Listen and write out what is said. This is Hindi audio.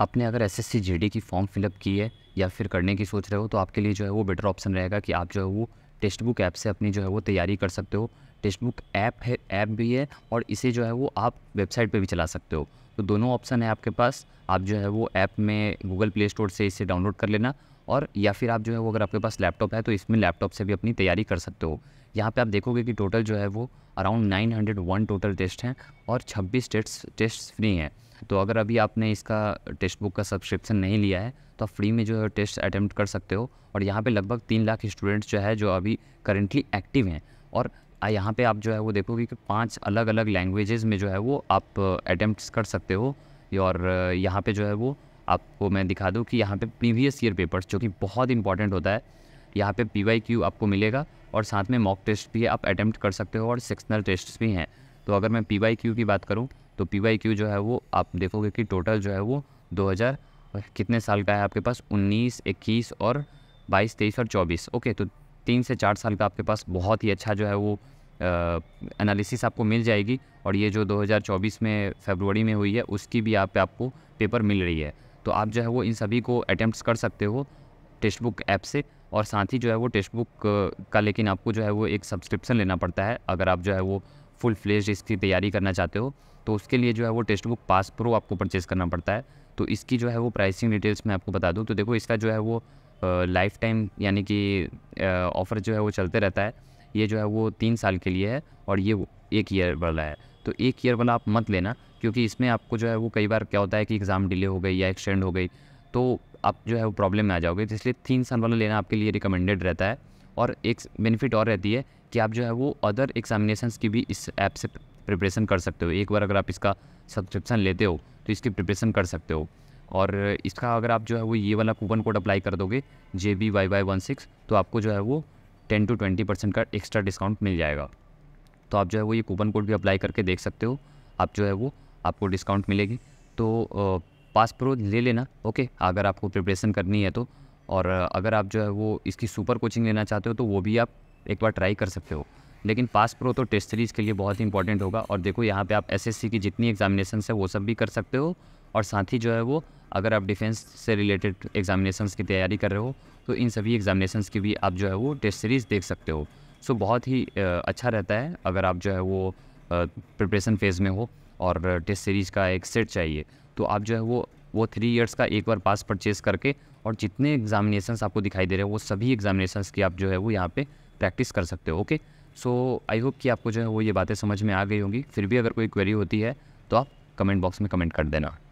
आपने अगर S S C G D की फॉर्म फिलअप की है या फिर करने की सोच रहे हो तो आपके लिए जो है वो बेटर ऑप्शन रहेगा कि आप जो है वो टेक्स्ट बुक ऐप से अपनी जो है वो तैयारी कर सकते हो टेक्स्ट बुक ऐप है ऐप भी है और इसे जो है वो आप वेबसाइट पे भी चला सकते हो तो दोनों ऑप्शन है आपके पास आप जो है वो ऐप में गूगल प्ले स्टोर से इसे डाउनलोड कर लेना और या फिर आप जो है वो अगर आपके पास लैपटॉप है तो इसमें लैपटॉप से भी अपनी तैयारी कर सकते हो यहाँ पे आप देखोगे कि टोटल जो है वो अराउंड 901 टोटल टेस्ट हैं और 26 टेस्ट टेस्ट फ्री हैं तो अगर अभी आपने इसका टेक्स्ट बुक का सब्सक्रिप्शन नहीं लिया है तो आप फ्री में जो है टेस्ट अटैम्प्ट कर सकते हो और यहाँ पे लगभग तीन लाख स्टूडेंट्स जो है जो अभी करेंटली एक्टिव हैं और यहाँ पे आप जो है वो देखोगे कि पांच अलग अलग लैंग्वेजेस में जो है वो आप अटैम्प्ट कर सकते हो और यहाँ पे जो है वो आपको मैं दिखा दूँ कि यहाँ पे प्रीवियस ईयर पेपर्स जो कि बहुत इंपॉर्टेंट होता है यहाँ पे पी आपको मिलेगा और साथ में मॉक टेस्ट भी आप अटैम्प्ट कर सकते हो और सेक्शनल टेस्ट भी हैं तो अगर मैं पी की बात करूँ तो पी वाई क्यू जो है वो आप देखोगे कि टोटल जो है वो 2000 कितने साल का है आपके पास 19, 21 और 22, 23 और 24 ओके तो तीन से चार साल का आपके पास बहुत ही अच्छा जो है वो एनालिसिस आपको मिल जाएगी और ये जो 2024 में फेबरवरी में हुई है उसकी भी आप पे आपको पेपर मिल रही है तो आप जो है वो इन सभी को अटैम्प्ट कर सकते हो टेक्स्ट बुक ऐप से और साथ ही जो है वो टेक्स्ट बुक का लेकिन आपको जो है वो एक सब्सक्रिप्शन लेना पड़ता है अगर आप जो है वो फुल फ्लेज इसकी तैयारी करना चाहते हो तो उसके लिए जो है वो टेक्स्ट बुक पास प्रो आपको परचेज़ करना पड़ता है तो इसकी जो है वो प्राइसिंग डिटेल्स मैं आपको बता दूँ तो देखो इसका जो है वो लाइफ टाइम यानी कि ऑफ़र जो है वो चलते रहता है ये जो है वो तीन साल के लिए है और ये एक ईयर वाला है तो एक ईयर वाला आप मत लेना क्योंकि इसमें आपको जो है वो कई बार क्या होता है कि एग्ज़ाम डिले हो गई या एक्सटेंड हो गई तो आप जो है वो प्रॉब्लम में आ जाओगे तो इसलिए तीन साल वाला लेना आपके लिए रिकमेंडेड रहता है और एक बेनिफिट और रहती है कि आप जो है वो अदर एग्जामिनेशन की भी इस ऐप से प्रिपरेशन कर सकते हो एक बार अगर आप इसका सब्सक्रिप्शन लेते हो तो इसकी प्रिपरेशन कर सकते हो और इसका अगर आप जो है वो ये वाला कूपन कोड अप्लाई कर दोगे J B Y Y one six तो आपको जो है वो टेन टू ट्वेंटी परसेंट का एक्स्ट्रा डिस्काउंट मिल जाएगा तो आप जो है वो ये कूपन कोड भी अप्लाई करके देख सकते हो आप जो है वो आपको डिस्काउंट मिलेगी तो पास प्रो ले लेना ओके अगर आपको प्रिपरेशन करनी है तो और अगर आप जो है वो इसकी सुपर कोचिंग लेना चाहते हो तो वो भी आप एक बार ट्राई कर सकते हो लेकिन पास प्रो तो टेस्ट सीरीज़ के लिए बहुत ही इंपॉर्टेंट होगा और देखो यहाँ पे आप एसएससी की जितनी एग्जामिनेशन है वो सब भी कर सकते हो और साथ ही जो है वो अगर आप डिफेंस से रिलेटेड एग्जामिनेशन की तैयारी कर रहे हो तो इन सभी एग्जामिनेशन की भी आप जो है वो टेस्ट सीरीज़ देख सकते हो सो बहुत ही अच्छा रहता है अगर आप जो है वो प्रिपरेशन फेज़ में हो और टेस्ट सीरीज़ का एक सेट चाहिए तो आप जो है वो वो थ्री इयर्स का एक बार पास परचेज़ करके और जितने एग्जामिनेशंस आपको दिखाई दे रहे हैं वो सभी एग्जामिनेशंस की आप जो है वो यहाँ पे प्रैक्टिस कर सकते हो ओके सो आई होप कि आपको जो है वो ये बातें समझ में आ गई होंगी फिर भी अगर कोई क्वेरी होती है तो आप कमेंट बॉक्स में कमेंट कर देना